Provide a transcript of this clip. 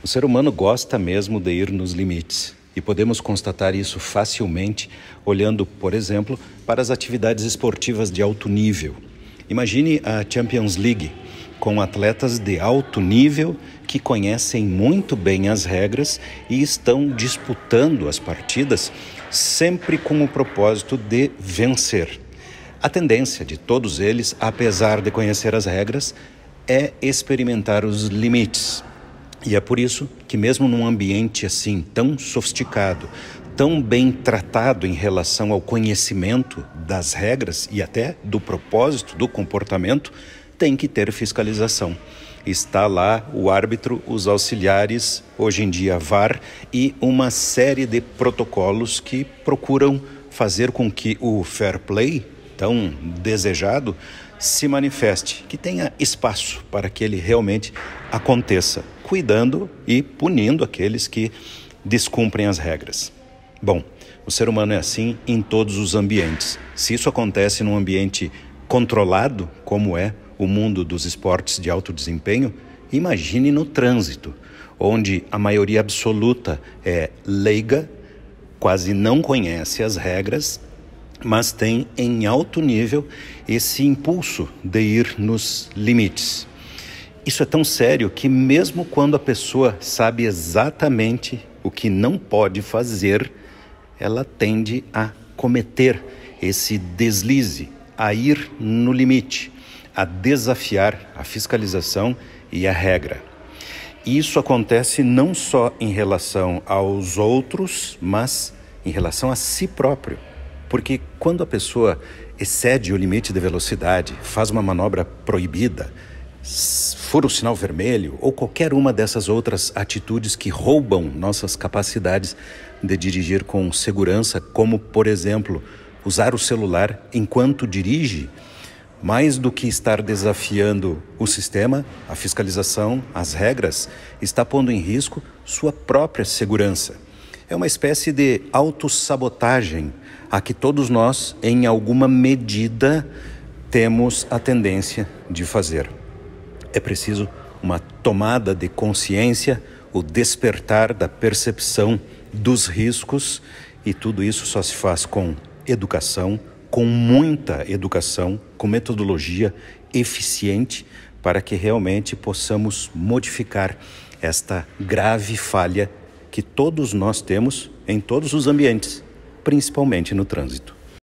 O ser humano gosta mesmo de ir nos limites. E podemos constatar isso facilmente olhando, por exemplo, para as atividades esportivas de alto nível. Imagine a Champions League, com atletas de alto nível que conhecem muito bem as regras e estão disputando as partidas sempre com o propósito de vencer. A tendência de todos eles, apesar de conhecer as regras, é experimentar os limites. E é por isso que, mesmo num ambiente assim tão sofisticado, tão bem tratado em relação ao conhecimento das regras e até do propósito do comportamento, tem que ter fiscalização. Está lá o árbitro, os auxiliares, hoje em dia VAR, e uma série de protocolos que procuram fazer com que o fair play, tão desejado, se manifeste, que tenha espaço para que ele realmente aconteça cuidando e punindo aqueles que descumprem as regras. Bom, o ser humano é assim em todos os ambientes. Se isso acontece num ambiente controlado, como é o mundo dos esportes de alto desempenho, imagine no trânsito, onde a maioria absoluta é leiga, quase não conhece as regras, mas tem em alto nível esse impulso de ir nos limites. Isso é tão sério que, mesmo quando a pessoa sabe exatamente o que não pode fazer, ela tende a cometer esse deslize, a ir no limite, a desafiar a fiscalização e a regra. Isso acontece não só em relação aos outros, mas em relação a si próprio. Porque quando a pessoa excede o limite de velocidade, faz uma manobra proibida, for o sinal vermelho ou qualquer uma dessas outras atitudes que roubam nossas capacidades de dirigir com segurança, como, por exemplo, usar o celular enquanto dirige, mais do que estar desafiando o sistema, a fiscalização, as regras, está pondo em risco sua própria segurança. É uma espécie de autossabotagem a que todos nós, em alguma medida, temos a tendência de fazer. É preciso uma tomada de consciência, o despertar da percepção dos riscos, e tudo isso só se faz com educação, com muita educação, com metodologia eficiente, para que realmente possamos modificar esta grave falha que todos nós temos em todos os ambientes, principalmente no trânsito.